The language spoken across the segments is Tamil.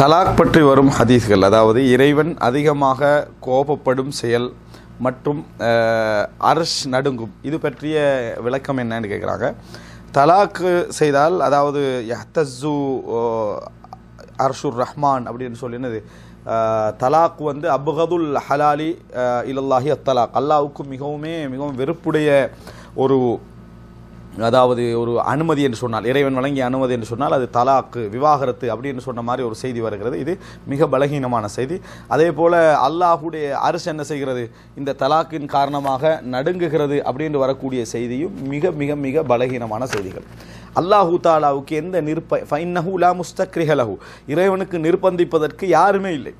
தலாக் பற்றி வரும் ஹதீஸ்கள் அதாவது இறைவன் அதிகமாக கோபப்படும் செயல் மற்றும் அரஷ் நடுங்கும் இது பற்றிய விளக்கம் என்னன்னு கேட்குறாங்க தலாக்கு செய்தால் அதாவது யஹ்தஸு அர்ஷுர் ரஹ்மான் அப்படின்னு சொல்லினது தலாக் வந்து அபுகதுல் ஹலாலி இலல்லாஹி அத்தலாக் அல்லாவுக்கு மிகவும் மிகவும் வெறுப்புடைய ஒரு அதாவது ஒரு அனுமதி என்று சொன்னால் இறைவன் வழங்கிய அனுமதி என்று சொன்னால் அது தலாக்கு விவாகரத்து அப்படின்னு சொன்ன மாதிரி ஒரு செய்தி வருகிறது இது மிக பலகீனமான செய்தி அதே போல் அல்லாஹுடைய அரசு என்ன செய்கிறது இந்த தலாக்கின் காரணமாக நடுங்குகிறது அப்படின்னு வரக்கூடிய செய்தியும் மிக மிக மிக பலகீனமான செய்திகள் அல்லாஹு தாலாவுக்கு எந்த நிற்ப ஃபைன்னஹூ இறைவனுக்கு நிர்பந்திப்பதற்கு யாருமே இல்லை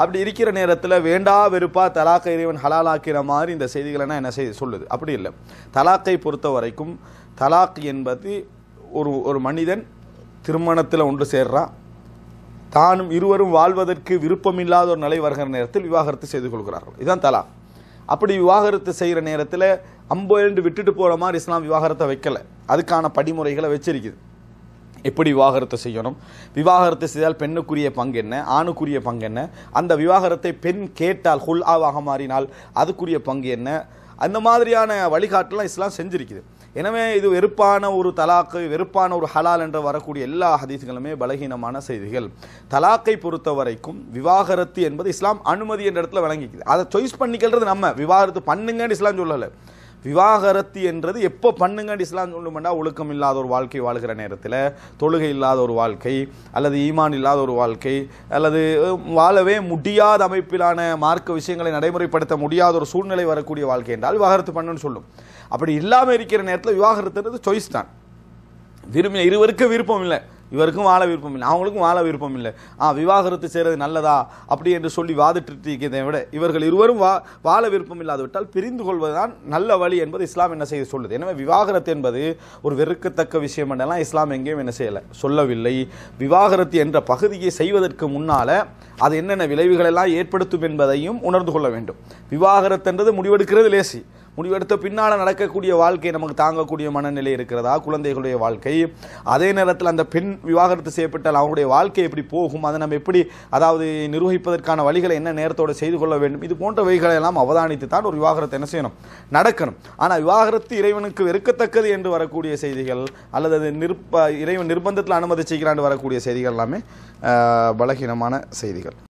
அப்படி இருக்கிற நேரத்தில் வேண்டா வெறுப்பாக தலாக்கை இறைவன் ஹலாலாக்கிற மாதிரி இந்த செய்திகள்னா என்ன செய்ய சொல்லுது அப்படி இல்லை தலாக்கை பொறுத்த வரைக்கும் தலாக் என்பது ஒரு ஒரு மனிதன் திருமணத்தில் ஒன்று சேர்றான் தானும் இருவரும் வாழ்வதற்கு விருப்பமில்லாத ஒரு நிலை வருகிற நேரத்தில் விவாகரத்து செய்து கொள்கிறார்கள் இதுதான் தலா அப்படி விவாகரத்து செய்கிற நேரத்தில் ஐம்பது விட்டுட்டு போகிற மாதிரி இஸ்லாம் விவாகரத்தை வைக்கலை அதுக்கான படிமுறைகளை வச்சிருக்குது எப்படி விவாகரத்தை செய்யணும் விவாகரத்தை செய்தால் பெண்ணுக்குரிய பங்கு என்ன ஆணுக்குரிய பங்கு என்ன அந்த விவாகரத்தை பெண் கேட்டால் ஹுல் ஆவாக மாறினால் அதுக்குரிய பங்கு என்ன அந்த மாதிரியான வழிகாட்டெல்லாம் இஸ்லாம் செஞ்சிருக்குது எனவே இது வெறுப்பான ஒரு தலாக்கு வெறுப்பான ஒரு ஹலால் என்று வரக்கூடிய எல்லா ஹதீஸ்களுமே பலகீனமான செய்திகள் தலாக்கை பொறுத்த வரைக்கும் விவாகரத்து என்பது இஸ்லாம் அனுமதி என்ற இடத்துல வழங்கிக்குது அதை சாய்ஸ் பண்ணிக்கிறது நம்ம விவாகரத்து பண்ணுங்கன்னு இஸ்லாம் சொல்லலை விவாகரத்து என்றது எப்போ பண்ணுங்க இஸ்லாம் சொல்லுமெண்டா ஒழுக்கம் இல்லாத ஒரு வாழ்க்கை வாழ்கிற நேரத்தில் தொழுகை இல்லாத ஒரு வாழ்க்கை அல்லது ஈமான் இல்லாத ஒரு வாழ்க்கை அல்லது வாழவே முடியாத அமைப்பிலான மார்க்க விஷயங்களை நடைமுறைப்படுத்த முடியாத ஒரு சூழ்நிலை வரக்கூடிய வாழ்க்கை என்றால் விவாகரத்து பண்ணுன்னு சொல்லும் அப்படி இல்லாமல் இருக்கிற நேரத்தில் விவாகரத்துன்றது சொய்ஸ் தான் விரும்பிய இருவருக்கும் விருப்பம் இல்லை இவருக்கும் வாழ விருப்பம் இல்லை அவங்களுக்கும் வாழ விருப்பம் இல்லை ஆ விவாகரத்து செய்கிறது நல்லதா அப்படி என்று சொல்லி வாதிட்டு இருக்கிறதை விட இவர்கள் இருவரும் வா வாழ விருப்பம் இல்லாதவிட்டால் பிரிந்து கொள்வதுதான் நல்ல வழி என்பது இஸ்லாம் என்ன செய்ய சொல்லுது எனவே விவாகரத்து என்பது ஒரு வெறுக்கத்தக்க விஷயம் என்றெல்லாம் இஸ்லாம் எங்கேயும் என்ன செய்யலை சொல்லவில்லை விவாகரத்து என்ற பகுதியை செய்வதற்கு முன்னால் அது என்னென்ன விளைவுகளெல்லாம் ஏற்படுத்தும் என்பதையும் உணர்ந்து கொள்ள வேண்டும் விவாகரத்து என்றது முடிவெடுக்கிறது லேசி முடிவெடுத்த பின்னால் நடக்கக்கூடிய வாழ்க்கை நமக்கு தாங்கக்கூடிய மனநிலை இருக்கிறதா குழந்தைகளுடைய வாழ்க்கை அதே நேரத்தில் அந்த பெண் விவாகரத்து செய்யப்பட்டால் அவங்களுடைய வாழ்க்கை எப்படி போகும் அதை நம்ம எப்படி அதாவது நிர்வகிப்பதற்கான வழிகளை என்ன நேரத்தோடு செய்து கொள்ள வேண்டும் இது போன்ற வழிகளை எல்லாம் அவதானித்து தான் ஒரு விவாகரத்தை என்ன செய்யணும் நடக்கணும் ஆனால் விவாகரத்து இறைவனுக்கு வெறுக்கத்தக்கது என்று வரக்கூடிய செய்திகள் அல்லது அது நிற்ப இறைவன் நிர்பந்தத்தில் அனுமதி செய்கிறான்னு வரக்கூடிய செய்திகள் எல்லாமே பலகீனமான செய்திகள்